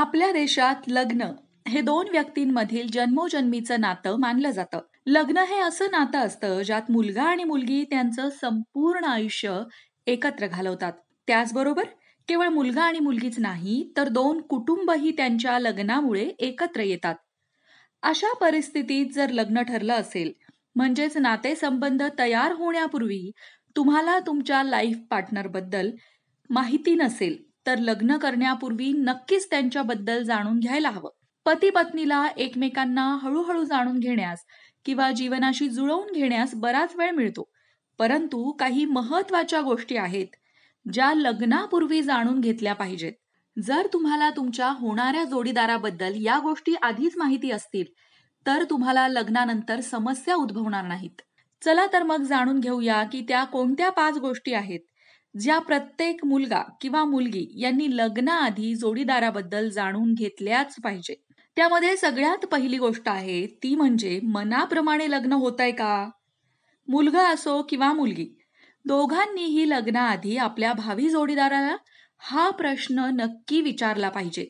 आपल्या देशात लग्न हे दोन व्यक्तींमधील जन्मोजन्मीचं नातं मानलं जातं लग्न हे असं नातं असतं ज्यात मुलगा आणि मुलगी त्यांचं संपूर्ण आयुष्य एकत्र घालवतात त्याचबरोबर केवळ मुलगा आणि मुलगीच नाही तर दोन कुटुंबही त्यांच्या लग्नामुळे एकत्र येतात अशा परिस्थितीत जर लग्न ठरलं असेल म्हणजेच नातेसंबंध तयार होण्यापूर्वी तुम्हाला तुमच्या लाईफ पार्टनरबद्दल माहिती नसेल तर लग्न करण्यापूर्वी नक्कीच त्यांच्याबद्दल जाणून घ्यायला हवं पती पत्नीला एकमेकांना हळूहळू जाणून घेण्यास किंवा जीवनाशी जुळवून घेण्यास बराच वेळ मिळतो परंतु काही महत्वाच्या गोष्टी आहेत ज्या लग्नापूर्वी जाणून घेतल्या पाहिजेत जर तुम्हाला तुमच्या होणाऱ्या जोडीदाराबद्दल या गोष्टी आधीच माहिती असतील तर तुम्हाला लग्नानंतर समस्या उद्भवणार नाहीत चला तर मग जाणून घेऊया की त्या कोणत्या पाच गोष्टी आहेत ज्या प्रत्येक मुलगा किंवा मुलगी यांनी लग्नाआधी जोडीदाराबद्दल जाणून घेतल्याच पाहिजे त्यामध्ये सगळ्यात पहिली गोष्ट आहे ती म्हणजे मनाप्रमाणे लग्न होत आहे का मुलगा असो किंवा मुलगी दोघांनीही लग्नाआधी आपल्या भावी जोडीदाराला हा प्रश्न नक्की विचारला पाहिजे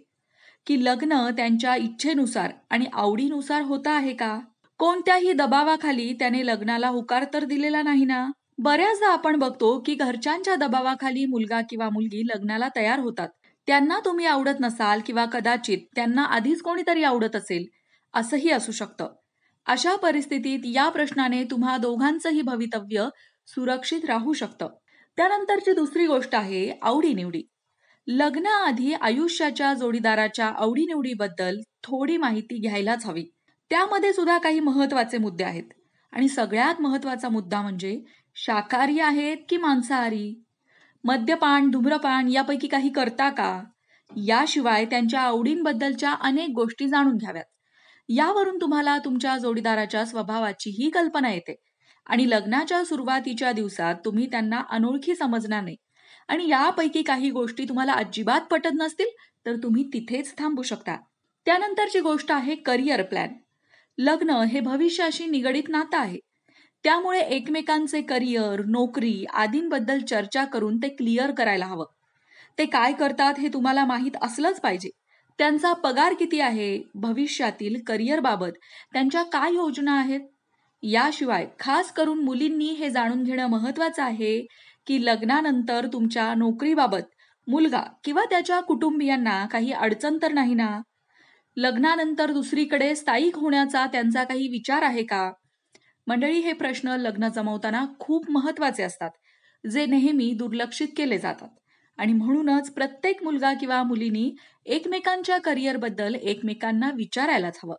की लग्न त्यांच्या इच्छेनुसार आणि आवडीनुसार होता आहे का कोणत्याही दबावाखाली त्याने लग्नाला होकार तर दिलेला नाही ना बऱ्याचदा आपण बघतो की घरच्यांच्या दबावाखाली मुलगा किंवा मुलगी लग्नाला तयार होतात त्यांना तुम्ही आवडत नसाल किंवा कदाचित त्यांना आधीच कोणीतरी आवडत असेल असंही असू शकतं अशा परिस्थितीत या प्रश्नाने तुम्हा दोघांचंही भवितव्य सुरक्षित राहू शकतं त्यानंतरची दुसरी गोष्ट आहे आवडीनिवडी लग्नाआधी आयुष्याच्या जोडीदाराच्या आवडीनिवडीबद्दल थोडी माहिती घ्यायलाच हवी त्यामध्ये सुद्धा काही महत्वाचे मुद्दे आहेत आणि सगळ्यात महत्वाचा मुद्दा म्हणजे शाकाहारी आहेत की मांसाहारी मद्यपान धूम्रपान यापैकी काही करता का याशिवाय त्यांच्या आवडींबद्दलच्या अनेक गोष्टी जाणून घ्याव्यात यावरून तुम्हाला तुमच्या जोडीदाराच्या स्वभावाची ही कल्पना येते आणि लग्नाच्या सुरुवातीच्या दिवसात तुम्ही त्यांना अनोळखी समजणार नाही आणि यापैकी काही गोष्टी तुम्हाला अजिबात पटत नसतील तर तुम्ही तिथेच थांबू शकता त्यानंतरची गोष्ट आहे करिअर प्लॅन लग्न हे भविष्याशी निगडीत नातं आहे त्यामुळे एकमेकांचे करिअर नोकरी आदींबद्दल चर्चा करून ते क्लिअर करायला हवं ते काय करतात हे तुम्हाला माहीत असलंच पाहिजे त्यांचा पगार किती आहे भविष्यातील करिअरबाबत त्यांच्या काय योजना आहेत याशिवाय खास करून मुलींनी हे जाणून घेणं महत्वाचं आहे की लग्नानंतर तुमच्या नोकरीबाबत मुलगा किंवा त्याच्या कुटुंबियांना काही अडचण तर नाही ना लग्नानंतर दुसरीकडे स्थायिक होण्याचा त्यांचा काही विचार आहे का मंडळी हे प्रश्न लग्न जमवताना खूप महत्वाचे असतात जे नेहमी दुर्लक्षित केले जातात आणि म्हणूनच प्रत्येक मुलगा किंवा मुलीनी एकमेकांच्या करिअरबद्दल एकमेकांना विचारायलाच हवं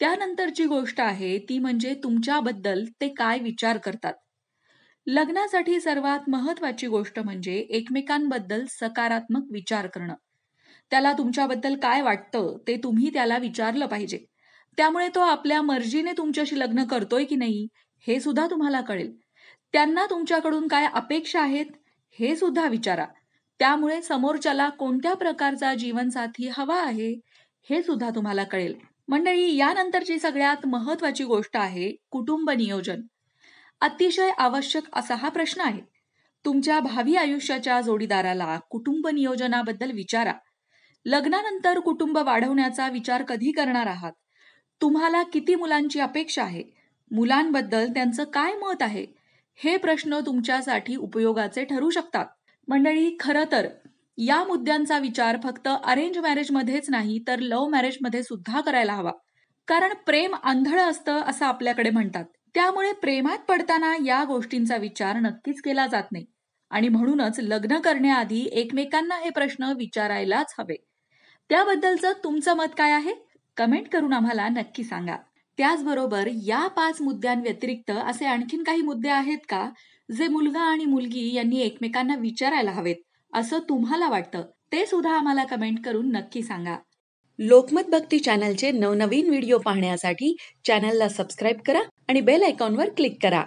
त्यानंतरची गोष्ट आहे ती म्हणजे तुमच्याबद्दल ते काय विचार करतात लग्नासाठी सर्वात महत्वाची गोष्ट म्हणजे एकमेकांबद्दल सकारात्मक विचार करणं त्याला तुमच्याबद्दल काय वाटतं ते तुम्ही त्याला विचारलं पाहिजे त्यामुळे तो आपल्या मर्जीने तुमच्याशी लग्न करतोय की नाही हे सुद्धा तुम्हाला कळेल त्यांना तुमच्याकडून काय अपेक्षा आहेत हे सुद्धा विचारा त्यामुळे समोरच्याला कोणत्या प्रकारचा जीवनसाथी हवा आहे हे सुद्धा तुम्हाला कळेल मंडळी यानंतरची सगळ्यात महत्वाची गोष्ट आहे कुटुंब नियोजन अतिशय आवश्यक असा हा प्रश्न आहे तुमच्या भावी आयुष्याच्या जोडीदाराला कुटुंब नियोजनाबद्दल विचारा लग्नानंतर कुटुंब वाढवण्याचा विचार कधी करणार आहात तुम्हाला किती मुलांची अपेक्षा आहे मुलांबद्दल त्यांचं काय मत आहे हे प्रश्न तुमच्यासाठी उपयोगाचे ठरू शकतात मंडळी खरं तर या मुद्द्यांचा विचार फक्त अरेंज मॅरेजमध्येच नाही तर लव्ह मॅरेजमध्ये सुद्धा करायला हवा कारण प्रेम आंधळ असतं असं आपल्याकडे म्हणतात त्यामुळे प्रेमात पडताना या गोष्टींचा विचार नक्कीच केला जात नाही आणि म्हणूनच लग्न करण्याआधी एकमेकांना हे प्रश्न विचारायलाच हवे त्याबद्दलचं तुमचं मत काय आहे कमेंट करून आम्हाला नक्की सांगा त्याचबरोबर या पाच मुद्द्यांव्यतिरिक्त असे आणखीन काही मुद्दे आहेत का जे मुलगा आणि मुलगी यांनी एकमेकांना विचारायला हवेत असं तुम्हाला वाटतं ते सुद्धा आम्हाला कमेंट करून नक्की सांगा लोकमत भक्ती चॅनलचे नवनवीन व्हिडिओ पाहण्यासाठी चॅनलला सबस्क्राईब करा आणि बेल आयकॉनवर क्लिक करा